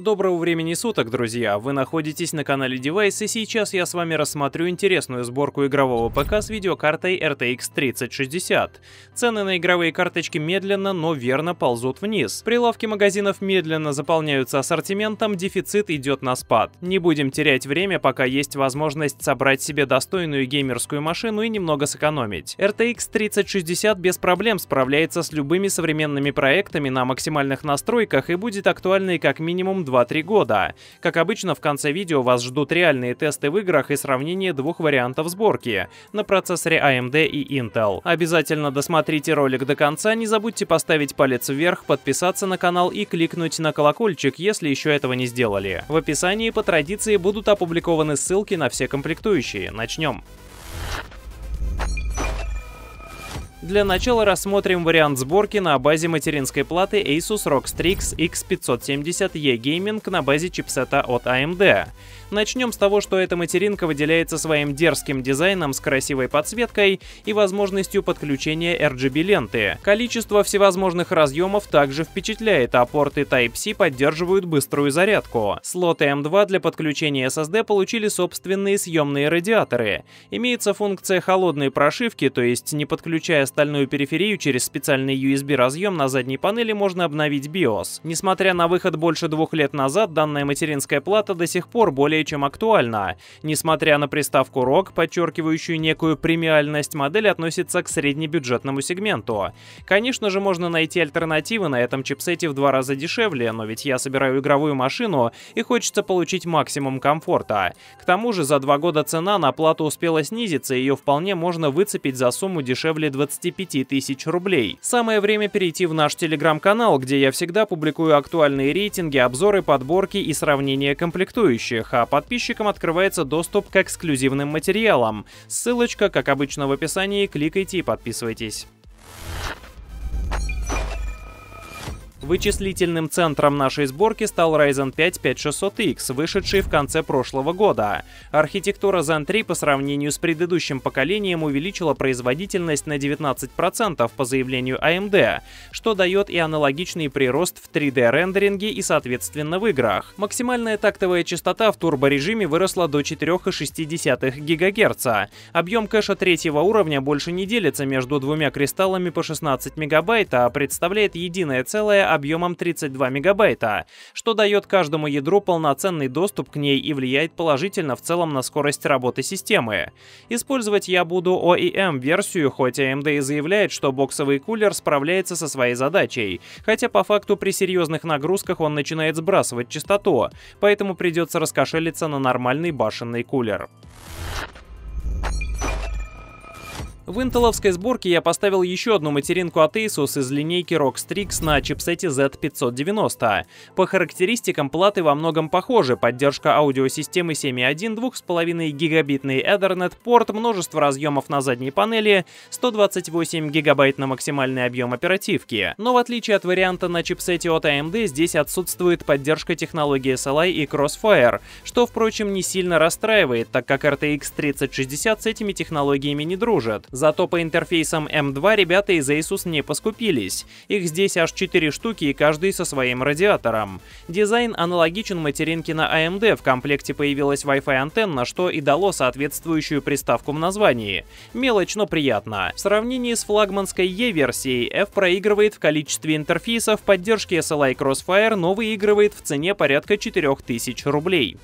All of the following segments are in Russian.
Доброго времени суток, друзья! Вы находитесь на канале Device и сейчас я с вами рассмотрю интересную сборку игрового ПК с видеокартой RTX 3060. Цены на игровые карточки медленно, но верно ползут вниз. Прилавки магазинов медленно заполняются ассортиментом, дефицит идет на спад. Не будем терять время, пока есть возможность собрать себе достойную геймерскую машину и немного сэкономить. RTX 3060 без проблем справляется с любыми современными проектами на максимальных настройках и будет актуальной как минимум 2-3 года. Как обычно, в конце видео вас ждут реальные тесты в играх и сравнение двух вариантов сборки на процессоре AMD и Intel. Обязательно досмотрите ролик до конца, не забудьте поставить палец вверх, подписаться на канал и кликнуть на колокольчик, если еще этого не сделали. В описании по традиции будут опубликованы ссылки на все комплектующие. Начнем. Для начала рассмотрим вариант сборки на базе материнской платы Asus ROG Strix X570E Gaming на базе чипсета от AMD. Начнем с того, что эта материнка выделяется своим дерзким дизайном с красивой подсветкой и возможностью подключения RGB-ленты. Количество всевозможных разъемов также впечатляет, а порты Type-C поддерживают быструю зарядку. Слоты M2 для подключения SSD получили собственные съемные радиаторы. Имеется функция холодной прошивки, то есть не подключая остальную периферию через специальный USB-разъем на задней панели можно обновить BIOS. Несмотря на выход больше двух лет назад, данная материнская плата до сих пор более чем актуальна. Несмотря на приставку ROG, подчеркивающую некую премиальность, модель относится к среднебюджетному сегменту. Конечно же, можно найти альтернативы на этом чипсете в два раза дешевле, но ведь я собираю игровую машину и хочется получить максимум комфорта. К тому же за два года цена на плату успела снизиться, и ее вполне можно выцепить за сумму дешевле 20 25 тысяч рублей. Самое время перейти в наш телеграм-канал, где я всегда публикую актуальные рейтинги, обзоры, подборки и сравнения комплектующих, а подписчикам открывается доступ к эксклюзивным материалам. Ссылочка, как обычно, в описании, кликайте и подписывайтесь. Вычислительным центром нашей сборки стал Ryzen 5 5600X, вышедший в конце прошлого года. Архитектура Zen 3 по сравнению с предыдущим поколением увеличила производительность на 19% по заявлению AMD, а что дает и аналогичный прирост в 3D-рендеринге и, соответственно, в играх. Максимальная тактовая частота в турборежиме выросла до 4,6 ГГц. Объем кэша третьего уровня больше не делится между двумя кристаллами по 16 МБ, а представляет единое целое объемом 32 мегабайта, что дает каждому ядру полноценный доступ к ней и влияет положительно в целом на скорость работы системы. Использовать я буду OEM-версию, эм хоть AMD а эм и заявляет, что боксовый кулер справляется со своей задачей, хотя по факту при серьезных нагрузках он начинает сбрасывать частоту, поэтому придется раскошелиться на нормальный башенный кулер. В интеловской сборке я поставил еще одну материнку от Asus из линейки ROG Strix на чипсете Z590. По характеристикам платы во многом похожи, поддержка аудиосистемы 7.1, 2,5 гигабитный Ethernet порт, множество разъемов на задней панели, 128 гигабайт на максимальный объем оперативки. Но в отличие от варианта на чипсете от AMD, здесь отсутствует поддержка технологии SLI и Crossfire, что, впрочем, не сильно расстраивает, так как RTX 3060 с этими технологиями не дружит. Зато по интерфейсам m 2 ребята из Asus не поскупились. Их здесь аж 4 штуки и каждый со своим радиатором. Дизайн аналогичен материнке на AMD, а в комплекте появилась Wi-Fi антенна, что и дало соответствующую приставку в названии. Мелочь, но приятно. В сравнении с флагманской E-версией, F проигрывает в количестве интерфейсов, поддержки SLI Crossfire, но выигрывает в цене порядка 4000 рублей.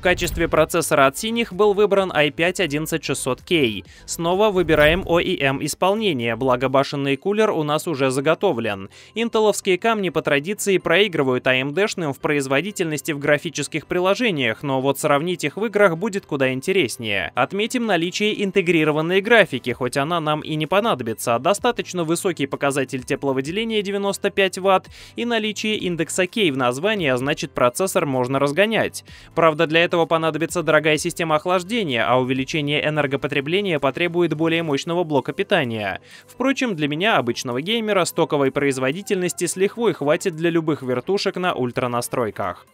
В качестве процессора от синих был выбран i5-11600K. Снова выбираем OEM эм исполнение, благо башенный кулер у нас уже заготовлен. Интеловские камни по традиции проигрывают AMD-шным в производительности в графических приложениях, но вот сравнить их в играх будет куда интереснее. Отметим наличие интегрированной графики, хоть она нам и не понадобится, достаточно высокий показатель тепловыделения 95 Вт и наличие индекса K в названии, а значит процессор можно разгонять. Правда, для этого понадобится дорогая система охлаждения, а увеличение энергопотребления потребует более мощного блока питания. Впрочем, для меня, обычного геймера, стоковой производительности с лихвой хватит для любых вертушек на ультранастройках.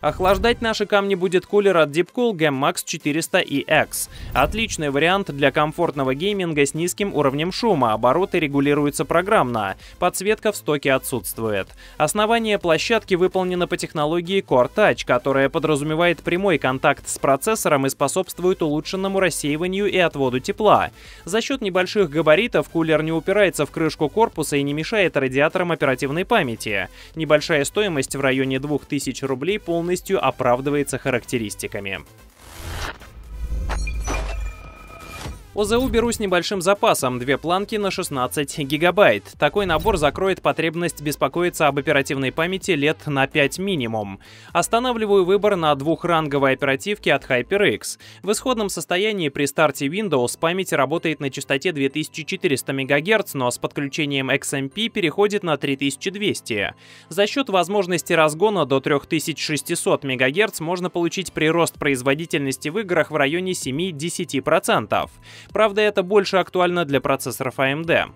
Охлаждать наши камни будет кулер от Deepcool GamMax 400EX. Отличный вариант для комфортного гейминга с низким уровнем шума, обороты регулируются программно, подсветка в стоке отсутствует. Основание площадки выполнено по технологии Core Touch, которая подразумевает прямой контакт с процессором и способствует улучшенному рассеиванию и отводу тепла. За счет небольших габаритов кулер не упирается в крышку корпуса и не мешает радиаторам оперативной памяти. Небольшая стоимость в районе 2000 рублей полный полностью оправдывается характеристиками. ОЗУ а беру с небольшим запасом, две планки на 16 гигабайт. Такой набор закроет потребность беспокоиться об оперативной памяти лет на 5 минимум. Останавливаю выбор на двухранговой оперативке от HyperX. В исходном состоянии при старте Windows память работает на частоте 2400 МГц, но с подключением XMP переходит на 3200. За счет возможности разгона до 3600 МГц можно получить прирост производительности в играх в районе 7-10%. Правда, это больше актуально для процессоров AMD. А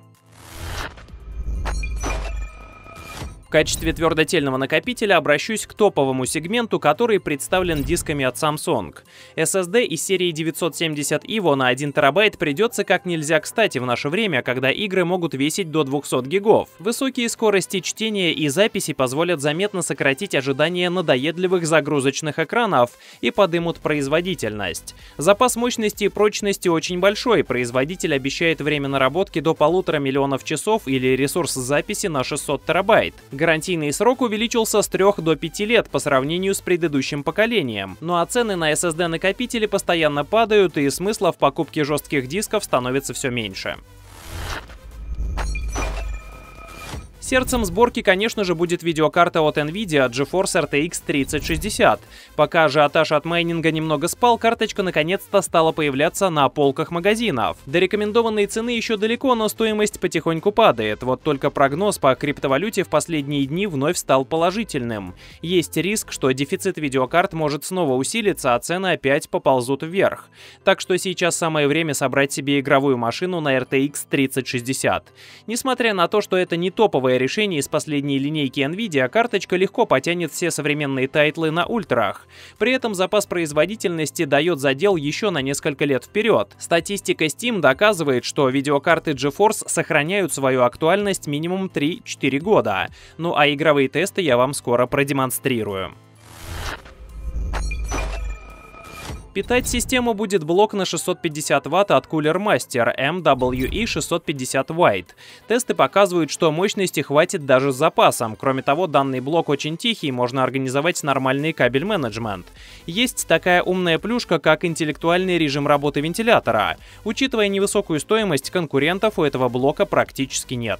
качестве твердотельного накопителя обращусь к топовому сегменту, который представлен дисками от Samsung. SSD из серии 970 EVO на 1 терабайт придется как нельзя кстати в наше время, когда игры могут весить до 200 гигов. Высокие скорости чтения и записи позволят заметно сократить ожидания надоедливых загрузочных экранов и подымут производительность. Запас мощности и прочности очень большой, производитель обещает время наработки до полутора миллионов часов или ресурс записи на 600 терабайт. Гарантийный срок увеличился с 3 до 5 лет по сравнению с предыдущим поколением. Ну а цены на SSD-накопители постоянно падают и смысла в покупке жестких дисков становится все меньше. Сердцем сборки, конечно же, будет видеокарта от NVIDIA GeForce RTX 3060. Пока ажиотаж от майнинга немного спал, карточка наконец-то стала появляться на полках магазинов. До рекомендованной цены еще далеко, но стоимость потихоньку падает. Вот только прогноз по криптовалюте в последние дни вновь стал положительным. Есть риск, что дефицит видеокарт может снова усилиться, а цены опять поползут вверх. Так что сейчас самое время собрать себе игровую машину на RTX 3060. Несмотря на то, что это не топовая решений из последней линейки NVIDIA карточка легко потянет все современные тайтлы на ультрах. При этом запас производительности дает задел еще на несколько лет вперед. Статистика Steam доказывает, что видеокарты GeForce сохраняют свою актуальность минимум 3-4 года. Ну а игровые тесты я вам скоро продемонстрирую. Питать систему будет блок на 650 Вт от Cooler Master MWE 650 White. Тесты показывают, что мощности хватит даже с запасом. Кроме того, данный блок очень тихий, можно организовать нормальный кабель-менеджмент. Есть такая умная плюшка, как интеллектуальный режим работы вентилятора. Учитывая невысокую стоимость, конкурентов у этого блока практически нет.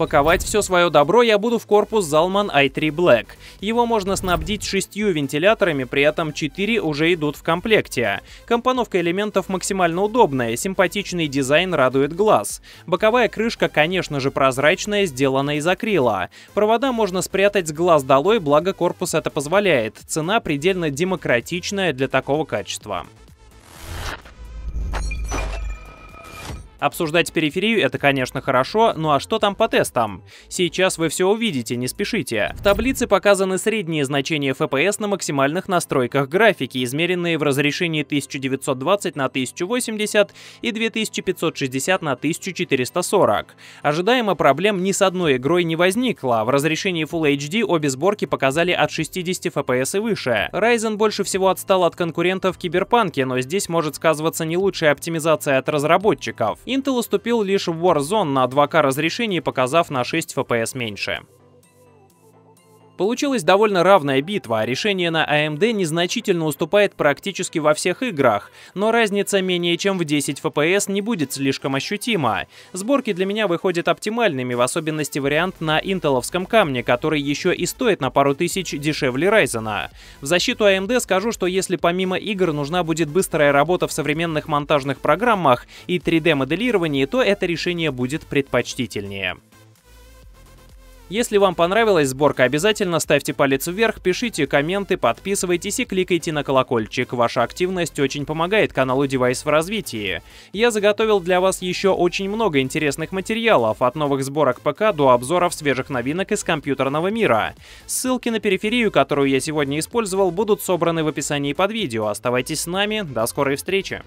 Паковать все свое добро я буду в корпус Zalman i3 Black. Его можно снабдить шестью вентиляторами, при этом четыре уже идут в комплекте. Компоновка элементов максимально удобная, симпатичный дизайн радует глаз. Боковая крышка, конечно же, прозрачная, сделана из акрила. Провода можно спрятать с глаз долой, благо корпус это позволяет. Цена предельно демократичная для такого качества. Обсуждать периферию это, конечно, хорошо, ну а что там по тестам? Сейчас вы все увидите, не спешите. В таблице показаны средние значения FPS на максимальных настройках графики, измеренные в разрешении 1920 на 1080 и 2560 на 1440. Ожидаемо проблем ни с одной игрой не возникло, в разрешении Full HD обе сборки показали от 60 FPS и выше. Ryzen больше всего отстал от конкурентов в Киберпанке, но здесь может сказываться не лучшая оптимизация от разработчиков. Intel уступил лишь в Warzone на 2К разрешении, показав на 6 FPS меньше. Получилась довольно равная битва, а решение на AMD а незначительно уступает практически во всех играх, но разница менее чем в 10 FPS не будет слишком ощутима. Сборки для меня выходят оптимальными, в особенности вариант на интеловском камне, который еще и стоит на пару тысяч дешевле Ryzen. В защиту AMD а скажу, что если помимо игр нужна будет быстрая работа в современных монтажных программах и 3D-моделировании, то это решение будет предпочтительнее. Если вам понравилась сборка, обязательно ставьте палец вверх, пишите комменты, подписывайтесь и кликайте на колокольчик. Ваша активность очень помогает каналу Девайс в развитии. Я заготовил для вас еще очень много интересных материалов, от новых сборок ПК до обзоров свежих новинок из компьютерного мира. Ссылки на периферию, которую я сегодня использовал, будут собраны в описании под видео. Оставайтесь с нами, до скорой встречи!